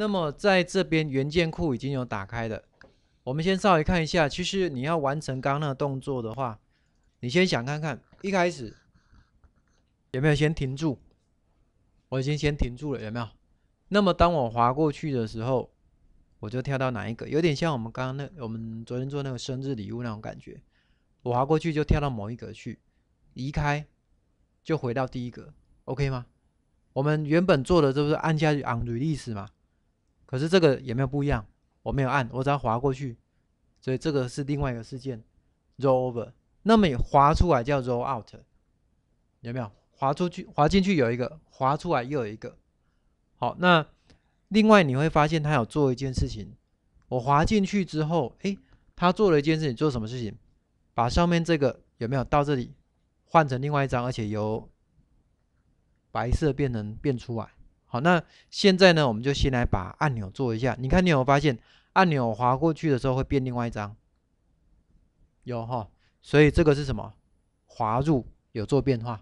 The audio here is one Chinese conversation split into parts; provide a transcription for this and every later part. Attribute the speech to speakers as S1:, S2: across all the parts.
S1: 那么在这边，元件库已经有打开的。我们先稍微看一下。其实你要完成刚刚那个动作的话，你先想看看，一开始有没有先停住？我已经先停住了，有没有？那么当我滑过去的时候，我就跳到哪一个？有点像我们刚刚那，我们昨天做那个生日礼物那种感觉。我滑过去就跳到某一格去，移开就回到第一格 o k 吗？我们原本做的这不是按下 on release 吗？可是这个有没有不一样？我没有按，我只要滑过去，所以这个是另外一个事件，roll over。那么你滑出来叫 roll out，有没有？滑出去、滑进去有一个，滑出来又有一个。好，那另外你会发现他有做一件事情。我滑进去之后，哎，他做了一件事情，做什么事情？把上面这个有没有到这里换成另外一张，而且由白色变成变出来。好，那现在呢，我们就先来把按钮做一下。你看，你有发现按钮滑过去的时候会变另外一张，有哈。所以这个是什么？滑入有做变化，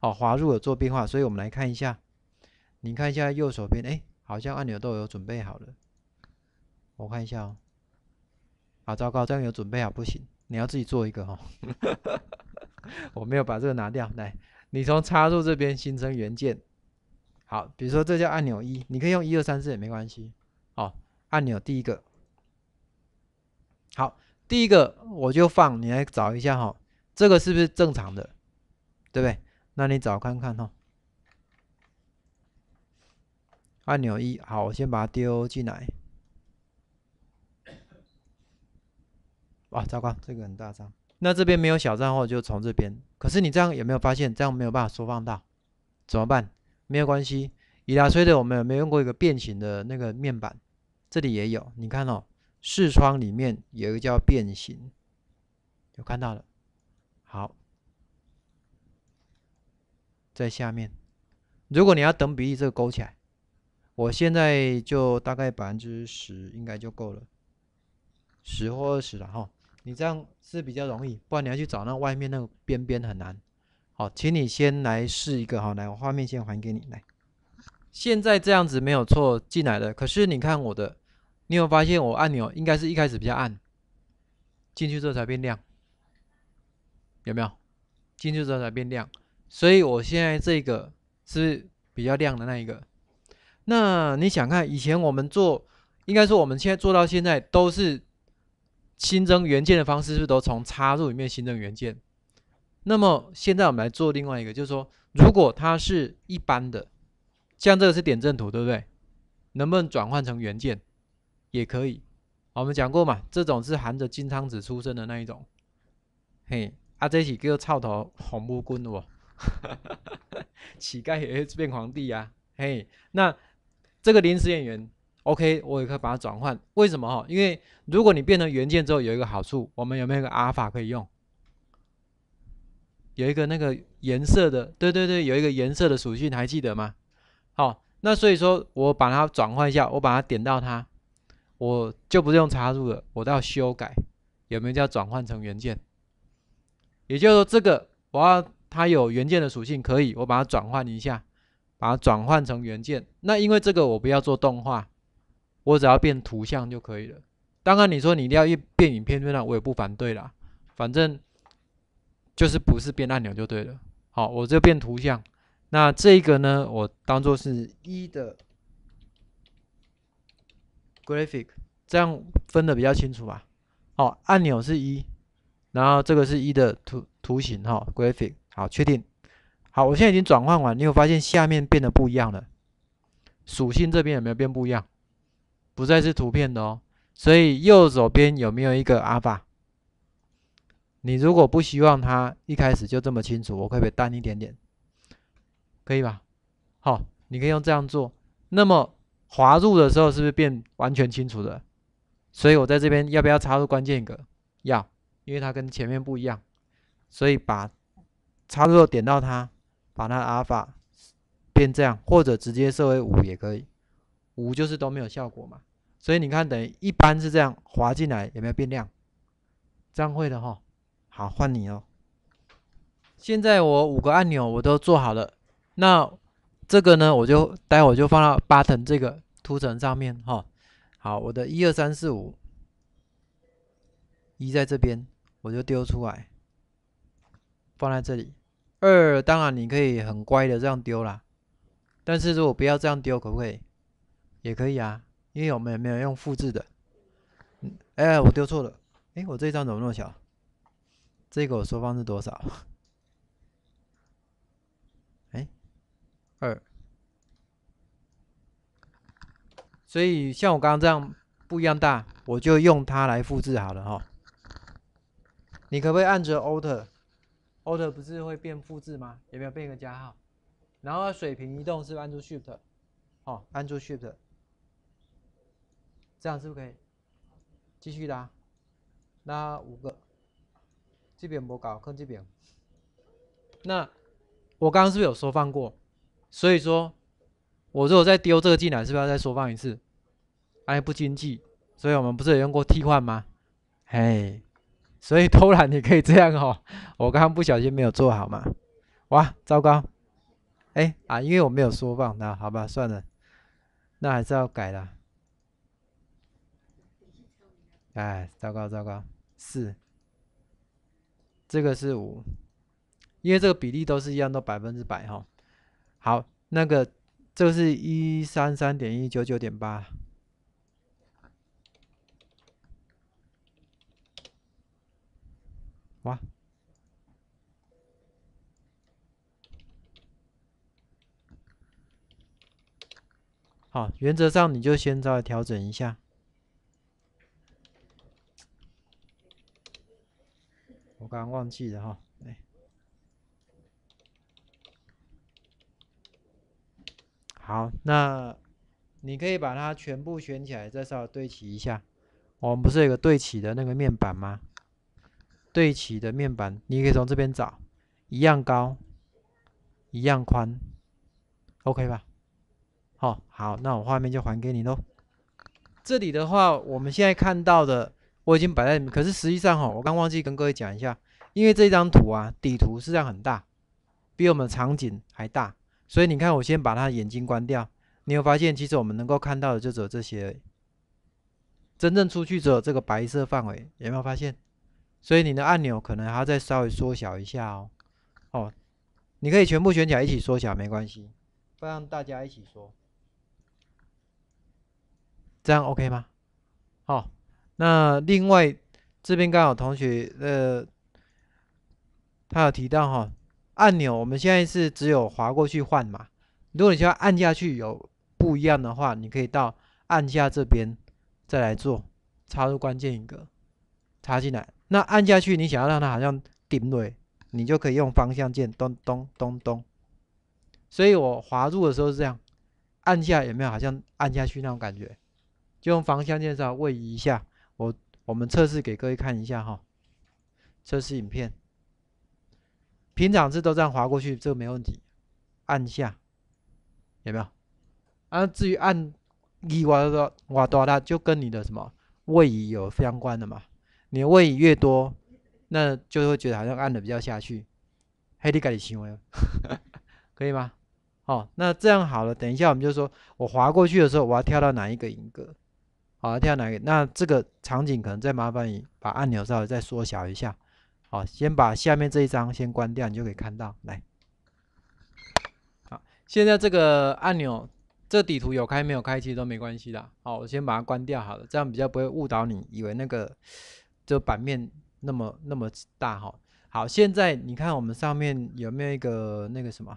S1: 哦，滑入有做变化。所以我们来看一下，你看一下右手边，哎，好像按钮都有准备好了。我看一下哦，好糟糕，这样有准备好不行，你要自己做一个哈。我没有把这个拿掉，来，你从插入这边新增元件。好，比如说这叫按钮一，你可以用一二三四也没关系。好，按钮第一个。好，第一个我就放你来找一下哈，这个是不是正常的？对不对？那你找看看哈。按钮一，好，我先把它丢进来。哇，糟糕，这个很大张。那这边没有小账号，就从这边。可是你这样有没有发现，这样没有办法缩放到？怎么办？没有关系，以达克的我们有没有用过一个变形的那个面板？这里也有，你看哦，视窗里面有一个叫变形，有看到了？好，在下面，如果你要等比例，这个勾起来，我现在就大概百分之十应该就够了，十或二十了哈。你这样是比较容易，不然你要去找那外面那个边边很难。好，请你先来试一个，好，来，我画面先还给你，来，现在这样子没有错，进来了。可是你看我的，你有发现我按钮应该是一开始比较暗，进去之后才变亮，有没有？进去之后才变亮，所以我现在这个是比较亮的那一个。那你想看，以前我们做，应该说我们现在做到现在都是新增元件的方式，是不是都从插入里面新增元件？那么现在我们来做另外一个，就是说，如果它是一般的，像这个是点阵图，对不对？能不能转换成原件？也可以。我们讲过嘛，这种是含着金汤匙出生的那一种。嘿，阿这起个操头红木棍哦，乞丐也会变皇帝呀。嘿，那这个临时演员，OK，我也可以把它转换。为什么哈？因为如果你变成原件之后，有一个好处，我们有没有一个阿尔法可以用？有一个那个颜色的，对对对，有一个颜色的属性，还记得吗？好，那所以说我把它转换一下，我把它点到它，我就不用插入了，我到修改，有没有叫转换成元件？也就是说，这个我要它有元件的属性，可以我把它转换一下，把它转换成元件。那因为这个我不要做动画，我只要变图像就可以了。当然你说你要变变影片那我也不反对啦，反正。就是不是变按钮就对了。好，我这变图像，那这个呢，我当做是一的 graphic，这样分的比较清楚吧。好，按钮是一，然后这个是一的图图形哈 graphic，好，确定。好，我现在已经转换完，你有发现下面变得不一样了，属性这边有没有变不一样？不再是图片的哦，所以右手边有没有一个阿尔法？你如果不希望它一开始就这么清楚，我可不可以淡一点点？可以吧？好，你可以用这样做。那么滑入的时候是不是变完全清楚的？所以我在这边要不要插入关键格？要，因为它跟前面不一样，所以把插入点到它，把它阿尔法变这样，或者直接设为五也可以。五就是都没有效果嘛。所以你看，等于一般是这样滑进来有没有变亮？这样会的哈。好，换你哦。现在我五个按钮我都做好了，那这个呢，我就待会就放到 button 这个图层上面哈。好，我的一二三四五，一在这边，我就丢出来，放在这里。二，当然你可以很乖的这样丢啦，但是如果不要这样丢，可不可以？也可以啊，因为我们也没有用复制的。哎，我丢错了，哎，我这张怎么那么小？这个我缩放是多少？哎，二。所以像我刚刚这样不一样大，我就用它来复制好了哈。你可不可以按着 Alt，Alt 不是会变复制吗？有没有变个加号？然后水平移动是按住 Shift，哦，按住 Shift，这样是不是可以？继续拉？拉五个。这边不高，看这边。那我刚刚是不是有缩放过？所以说，我如果再丢这个技能，是不是要再缩放一次？哎，不经济。所以我们不是有用过替换吗？哎，所以偷懒也可以这样哦。我刚刚不小心没有做好嘛。哇，糟糕！哎啊，因为我没有缩放，那好吧，算了，那还是要改了。哎，糟糕糟糕，是。这个是五，因为这个比例都是一样，都百分之百哈。好，那个这个是一三三点一九九点八。哇，好，原则上你就先再来调整一下。刚忘记了哈，好，那你可以把它全部选起来，再稍微对齐一下。我们不是有个对齐的那个面板吗？对齐的面板，你可以从这边找，一样高，一样宽，OK 吧？哦，好，那我画面就还给你喽。这里的话，我们现在看到的，我已经摆在，可是实际上哈，我刚忘记跟各位讲一下。因为这张图啊，底图实际上很大，比我们的场景还大，所以你看，我先把它眼睛关掉，你会发现，其实我们能够看到的就只有这些，真正出去只有这个白色范围，有没有发现？所以你的按钮可能还要再稍微缩小一下哦，哦，你可以全部选起来一起缩小，没关系，不让大家一起说，这样 OK 吗？好，那另外这边刚好同学，呃。他有提到哈，按钮我们现在是只有滑过去换嘛。如果你需要按下去有不一样的话，你可以到按下这边再来做插入关键一个，插进来。那按下去你想要让它好像顶尾，你就可以用方向键咚咚咚咚。所以我滑入的时候是这样，按下有没有好像按下去那种感觉？就用方向键稍微移一下。我我们测试给各位看一下哈，测试影片。平常是都这样滑过去，这个没问题。按下，有没有？啊，至于按一挖多挖多大，就跟你的什么位移有相关的嘛。你的位移越多，那就会觉得好像按的比较下去。黑底改的行为，可以吗？哦，那这样好了。等一下我们就说我滑过去的时候，我要跳到哪一个影格？好，跳哪一个？那这个场景可能再麻烦你把按钮稍微再缩小一下。好，先把下面这一张先关掉，你就可以看到。来，好，现在这个按钮，这底图有开没有开其实都没关系的。好，我先把它关掉，好了，这样比较不会误导你，以为那个这版面那么那么大。哈。好，现在你看我们上面有没有一个那个什么？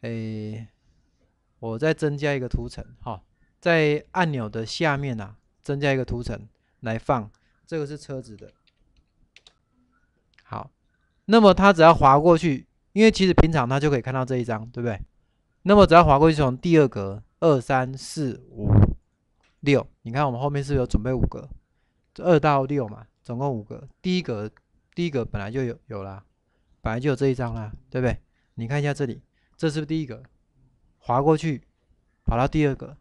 S1: 诶，我再增加一个图层，哈，在按钮的下面啊，增加一个图层来放，这个是车子的。好，那么它只要滑过去，因为其实平常它就可以看到这一张，对不对？那么只要滑过去，从第二格二三四五六，你看我们后面是有准备五个，二到六嘛，总共五个。第一格，第一格本来就有有啦，本来就有这一张啦，对不对？你看一下这里，这是不是第一格？滑过去，跑到第二个，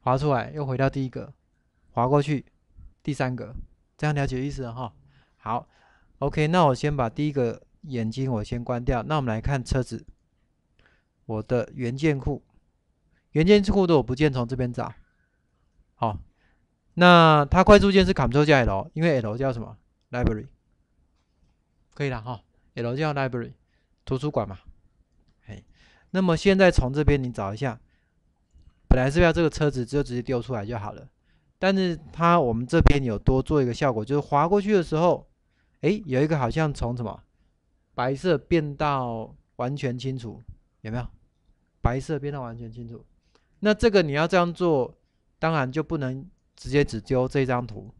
S1: 滑出来又回到第一个，滑过去，第三个，这样了解意思了哈。好，OK，那我先把第一个眼睛我先关掉。那我们来看车子，我的元件库，元件库的我不见，从这边找。好，那它快速键是 Ctrl 加 L，因为 L 叫什么？Library，可以了哈。L 叫 Library，图书馆嘛。嘿，那么现在从这边你找一下，本来是要这个车子就直接丢出来就好了，但是它我们这边有多做一个效果，就是滑过去的时候。哎，有一个好像从什么白色变到完全清楚，有没有？白色变到完全清楚。那这个你要这样做，当然就不能直接只丢这张图。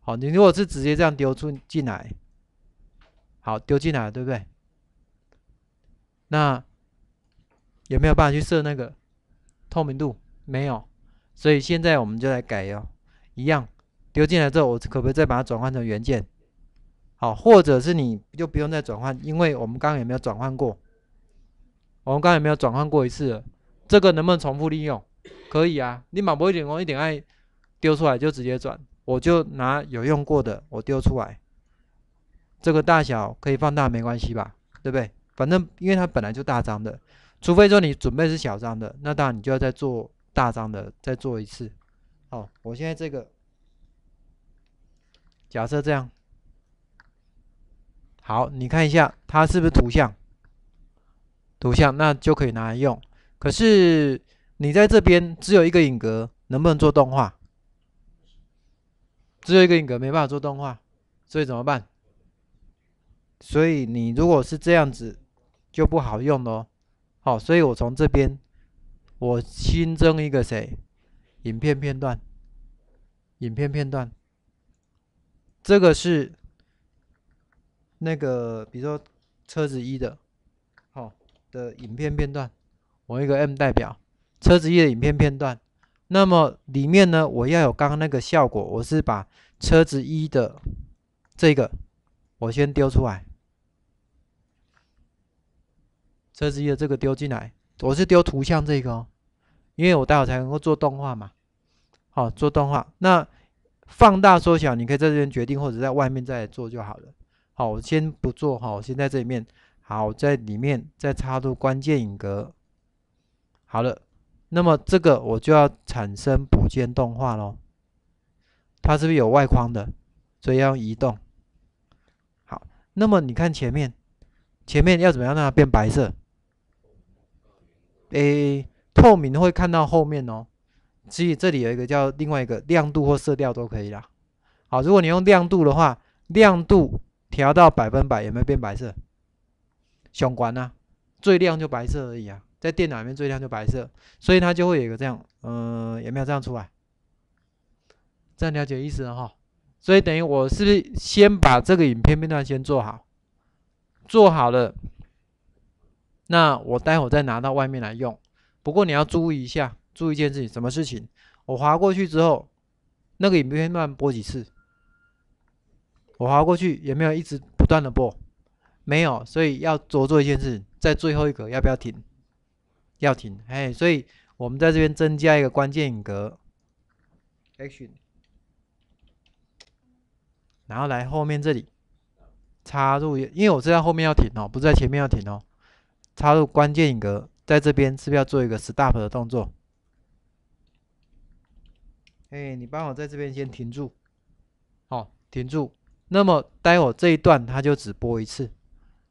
S1: 好，你如果是直接这样丢出进来，好，丢进来对不对？那有没有办法去设那个透明度？没有。所以现在我们就来改哟，一样丢进来之后，我可不可以再把它转换成原件？好，或者是你就不用再转换，因为我们刚刚也没有转换过？我们刚刚也没有转换过一次？这个能不能重复利用？可以啊，你马博一点光一点爱丢出来就直接转，我就拿有用过的我丢出来，这个大小可以放大没关系吧？对不对？反正因为它本来就大张的，除非说你准备是小张的，那当然你就要再做大张的再做一次。好，我现在这个假设这样。好，你看一下它是不是图像？图像那就可以拿来用。可是你在这边只有一个影格，能不能做动画？只有一个影格，没办法做动画。所以怎么办？所以你如果是这样子，就不好用喽。好，所以我从这边，我新增一个谁？影片片段，影片片段。这个是。那个，比如说车子一的，好，的影片片段，我一个 M 代表车子一的影片片段。那么里面呢，我要有刚刚那个效果，我是把车子一的这个我先丢出来，车子一的这个丢进来，我是丢图像这个哦，因为我待会才能够做动画嘛。好，做动画，那放大缩小你可以在这边决定，或者在外面再做就好了。好，我先不做哈，我先在这里面。好，在里面再插入关键影格。好了，那么这个我就要产生补间动画咯。它是不是有外框的？所以要移动。好，那么你看前面，前面要怎么样让它变白色？诶，透明会看到后面哦。所以这里有一个叫另外一个亮度或色调都可以啦。好，如果你用亮度的话，亮度。调到百分百有没有变白色？相关呐，最亮就白色而已啊，在电脑里面最亮就白色，所以它就会有一个这样，嗯，有没有这样出来？这样了解意思哈。所以等于我是不是先把这个影片片段先做好，做好了，那我待会再拿到外面来用。不过你要注意一下，注意一件事情，什么事情？我滑过去之后，那个影片段播几次？我滑过去也没有一直不断的播，没有，所以要多做一件事，在最后一格要不要停？要停，哎，所以我们在这边增加一个关键格 a c t i o n 然后来后面这里插入，因为我知道后面要停哦，不是在前面要停哦，插入关键格在这边是不是要做一个 stop 的动作？哎，你帮我在这边先停住，好，停住。那么待会这一段它就只播一次，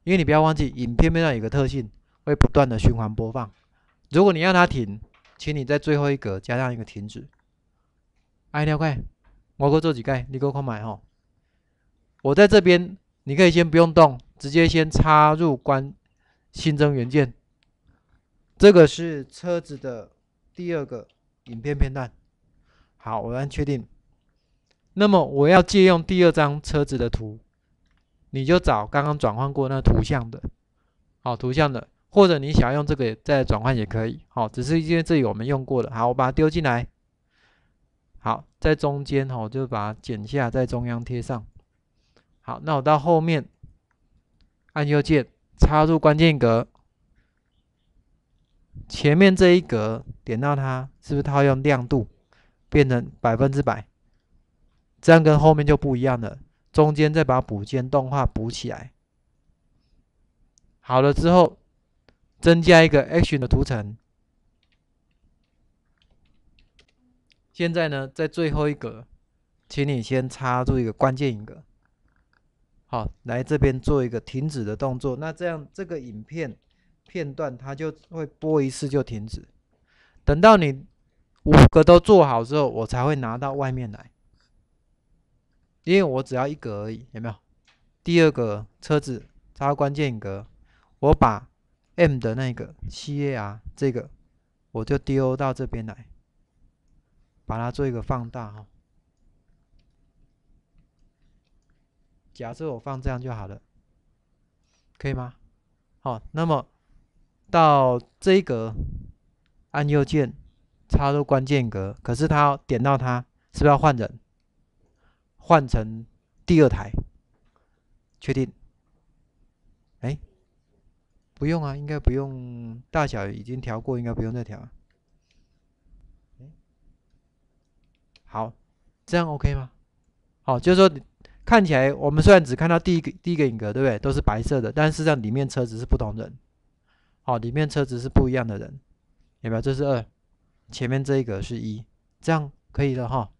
S1: 因为你不要忘记影片片段有个特性会不断的循环播放。如果你让它停，请你在最后一格加上一个停止。哎，廖快，我给我做几盖，你给我快买哦。我在这边，你可以先不用动，直接先插入关，新增元件。这个是车子的第二个影片片段。好，我按确定。那么我要借用第二张车子的图，你就找刚刚转换过那图像的，好图像的，或者你想用这个再转换也可以，好，只是因为这里我们用过了，好，我把它丢进来，好，在中间哦，就把它剪下，在中央贴上，好，那我到后面按右键插入关键格，前面这一格点到它，是不是套用亮度变成百分之百？这样跟后面就不一样了。中间再把补间动画补起来，好了之后，增加一个 Action 的图层。现在呢，在最后一格，请你先插入一个关键格。好，来这边做一个停止的动作。那这样这个影片片段它就会播一次就停止。等到你五个都做好之后，我才会拿到外面来。因为我只要一格而已，有没有？第二个车子插入关键格，我把 M 的那个 c a r 这个，我就丢到这边来，把它做一个放大哈。假设我放这样就好了，可以吗？好，那么到这一格，按右键插入关键格，可是它点到它是不是要换人？换成第二台，确定。哎，不用啊，应该不用。大小已经调过，应该不用再调。好，这样 OK 吗？好，就是说看起来我们虽然只看到第一个第一个影格，对不对？都是白色的，但是实际上里面车子是不同人。好，里面车子是不一样的人，明白？这是二，前面这一格是一，这样可以了哈。